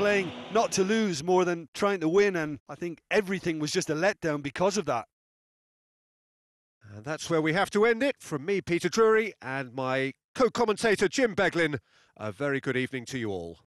playing not to lose more than trying to win, and I think everything was just a letdown because of that. And that's where we have to end it. From me, Peter Drury, and my co commentator, Jim Beglin, a very good evening to you all.